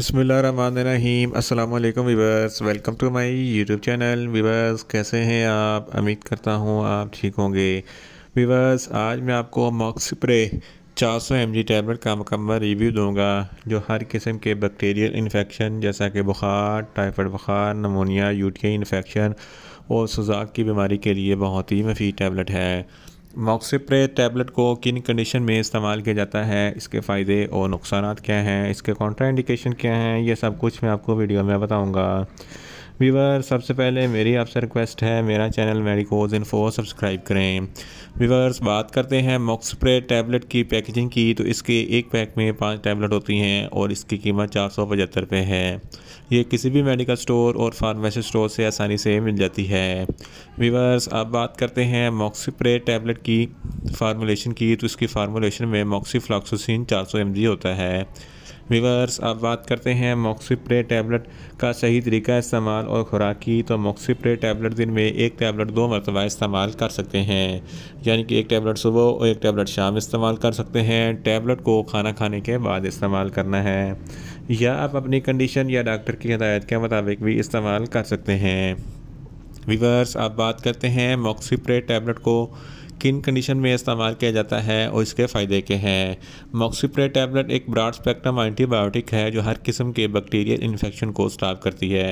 बसमीम अल्लाम viewers welcome to my YouTube channel viewers कैसे हैं आप उम्मीद करता हूँ आप ठीक होंगे वीवर्स आज मैं आपको मॉक्स स्प्रे 400 सौ एम टैबलेट का मकम्मल रिव्यू दूंगा जो हर किस्म के बैक्टीरियल इन्फेक्शन जैसा कि बुखार टाइफाइड बुखार नमोनिया यूटीआई इन्फेक्शन और सुजाक की बीमारी के लिए बहुत ही मफी टैबलेट है मॉक्सीप्रे टैबलेट को किन कंडीशन में इस्तेमाल किया जाता है इसके फ़ायदे और नुकसान क्या हैं इसके कॉन्ट्राइंडेशन क्या हैं ये सब कुछ मैं आपको वीडियो में बताऊँगा व्यूवर सबसे पहले मेरी आपसे रिक्वेस्ट है मेरा चैनल मेडिकोज इन्फो सब्सक्राइब करें वीवर्स बात करते हैं मॉक्सप्रे टैबलेट की पैकेजिंग की तो इसके एक पैक में पाँच टैबलेट होती हैं और इसकी कीमत चार सौ पचहत्तर रुपये है ये किसी भी मेडिकल स्टोर और फार्मेसी स्टोर से आसानी से मिल जाती है वीवर्स अब बात करते हैं मॉक्सप्रे टैबलेट की फार्मूलेशन की तो इसकी फार्मूलेशन में मॉक्सीफ्लॉक्सोसिन 400 एमजी होता है वीवर्स अब बात करते हैं मोक्सीप्रे टैबलेट का सही तरीका इस्तेमाल और खुराक की तो मोक्सीप्रे टैबलेट दिन में एक टैबलेट दो मरतबा इस्तेमाल कर सकते हैं यानी कि एक टैबलेट सुबह और एक टैबलेट शाम इस्तेमाल कर सकते हैं टैबलेट को खाना खाने के बाद इस्तेमाल करना है या आप अपनी कंडीशन या डॉक्टर की हदायत के मुताबिक भी इस्तेमाल कर सकते हैं वीवर्स आप बात करते हैं मोक्सीप्रे टैबलेट को किन कंडीशन में इस्तेमाल किया जाता है और इसके फ़ायदे के हैं मॉक्सीप्रे टैबलेट एक ब्रॉड स्पेक्ट्रम एंटीबायोटिक है जो हर किस्म के बैक्टीरियल इन्फेक्शन को स्टाप करती है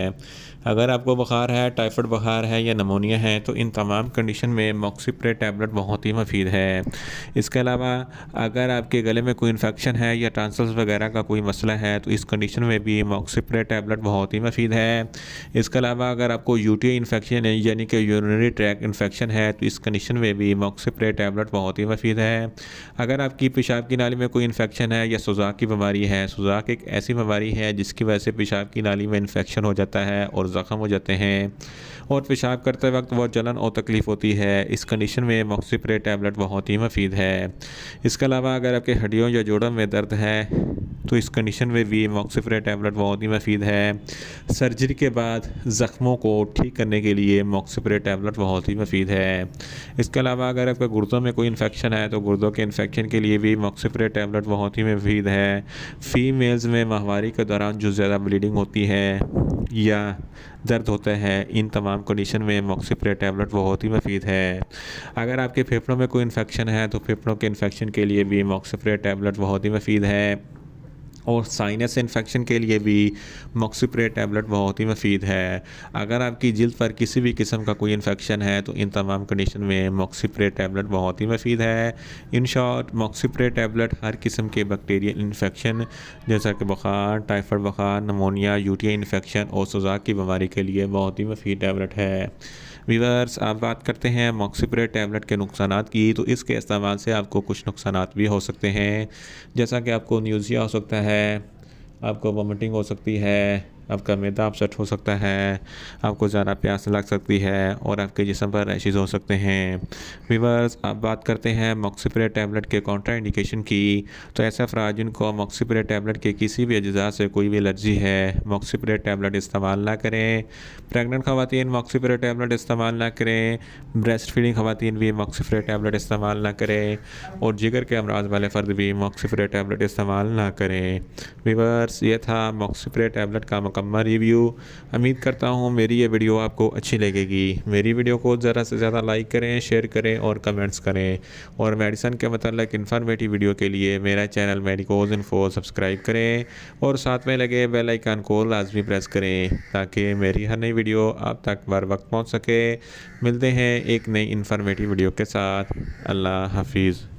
अगर आपको बुखार है टाइफाइड बुखार है या नमोनिया है तो इन तमाम कंडीशन में मॉक्सीप्रे टैबलेट बहुत ही मफीद है इसके अलावा अगर आपके गले में कोई इन्फेक्शन है या ट्रांसल्स वगैरह का कोई मसला है तो इस कंडीशन में भी मॉक्सीप्रे टैबलेट बहुत ही मफीद है इसके अलावा अगर आपको यूटी इन्फेक्शन यानी कि यूरिनरी ट्रैक इन्फेक्शन है तो इस कंडीशन में भी मॉक्सीप्रे टैबलेट बहुत ही मफीद है अगर आपकी पेशाब की नाली में कोई इन्फेक्शन है या सुजाक की बीमारी है सुजाक एक ऐसी बीमारी है जिसकी वजह से पेशाब की नाली में इन्फेक्शन हो जाता है और और ज़ख़म हो जाते हैं और पेशाब करते वक्त बहुत जलन और तकलीफ़ होती है इस कंडीशन में मोक्सीप्रे टैबलेट बहुत ही मफीद है इसके अलावा अगर आपके हड्डियों या जोड़ों में दर्द है तो इस कंडीशन में भी मोक्सीप्रे टैबलेट बहुत ही मफीद है सर्जरी के बाद ज़ख्मों को ठीक करने के लिए मोक्सीप्रे टैबलेट बहुत ही मफीद है इसके अलावा अगर आपके गुर्दों में कोई इन्फेक्शन है तो गुर्दों के इन्फेक्शन के लिए भी मोक्सीप्रे टैबलेट बहुत ही मफीद है फीमेल्स में माहवारी के दौरान जो ज़्यादा ब्लीडिंग होती है या दर्द होते हैं इन तमाम कंडीशन में मोक्सीप्रे टैबलेट बहुत ही मफीद है अगर आपके फेफड़ों में कोई इन्फेक्शन है तो फेफड़ों के इन्फेक्शन के लिए भी मोक्सीप्रे टैबलेट बहुत ही मफीद है और साइनस इन्फेक्शन के लिए भी मॉक्सीप्रे टैबलेट बहुत ही मफीद है अगर आपकी जल्द पर किसी भी किस्म का कोई इन्फेक्शन है तो इन तमाम कंडीशन में मोक्सीप्रेट टैबलेट बहुत ही मफीद है इन शॉर्ट मोक्सीप्रेट टैबलेट हर किस्म के बैक्टीरियल इन्फेक्शन जैसा कि बुखार टाइफाइड बुखार नमोनिया यूटिया इन्फेक्शन और सजा की बीमारी के लिए बहुत ही मफीद टैबलेट है वीवर्स आप बात करते हैं मोक्सीप्रेट टैबलेट के नुकसान की तो इसके इस्तेमाल से आपको कुछ नुकसान भी हो सकते हैं जैसा कि आपको न्यूज़िया हो सकता है है आपको वॉमिटिंग हो सकती है आपका मैदा अपसेट हो सकता है आपको ज़्यादा प्यास लग सकती है और आपके जिसम पर रैशेज हो सकते हैं वीवर्स अब बात करते हैं मॉक्सीपरे टैबलेट के कॉन्ट्रा इंडिकेशन की तो ऐसे अफराज जिनको मॉक्सीपरे टैबलेट के किसी भी अज्जा से कोई भी एलर्जी है मॉक्सीपरे टैबलेट इस्तेमाल ना करें प्रेगनेंट खातन मॉक्सीपरे टैबलेट इस्तेमाल ना करें ब्रेस्ट फीडिंग खातन भी मॉक्सीपरे टैबलेट इस्तेमाल ना करें और जिगर के अमराज वाले फ़र्द भी मॉक्सीपरे टैबलेट इस्तेमाल ना करें वीवर्स ये था मॉक्सीपरे टैबलेट का मुकम्मल रिव्यू उम्मीद करता हूँ मेरी ये वीडियो आपको अच्छी लगेगी मेरी वीडियो को ज़रा से ज़्यादा लाइक करें शेयर करें और कमेंट्स करें और मेडिसन के मतलब इन्फॉर्मेटिव वीडियो के लिए मेरा चैनल मेडिकोज इन्फो सब्सक्राइब करें और साथ में लगे बेल आइकान को लाजमी प्रेस करें ताकि मेरी हर नई वीडियो आप तक बर वक्त पहुँच सके मिलते हैं एक नई इन्फॉर्मेटिव वीडियो के साथ अल्लाह हाफिज़